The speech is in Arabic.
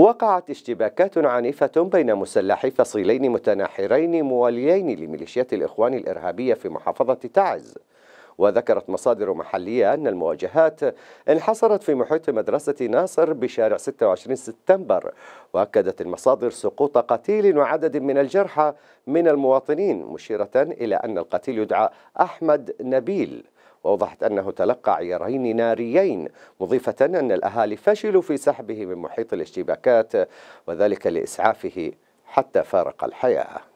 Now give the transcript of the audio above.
وقعت اشتباكات عنيفة بين مسلحي فصيلين متناحرين مواليين لميليشيات الإخوان الإرهابية في محافظة تعز وذكرت مصادر محلية أن المواجهات انحصرت في محيط مدرسة ناصر بشارع 26 سبتمبر وأكدت المصادر سقوط قتيل وعدد من الجرحى من المواطنين مشيرة إلى أن القتيل يدعى أحمد نبيل وأوضحت أنه تلقى عيارين ناريين مضيفة أن الأهالي فشلوا في سحبه من محيط الاشتباكات وذلك لإسعافه حتى فارق الحياه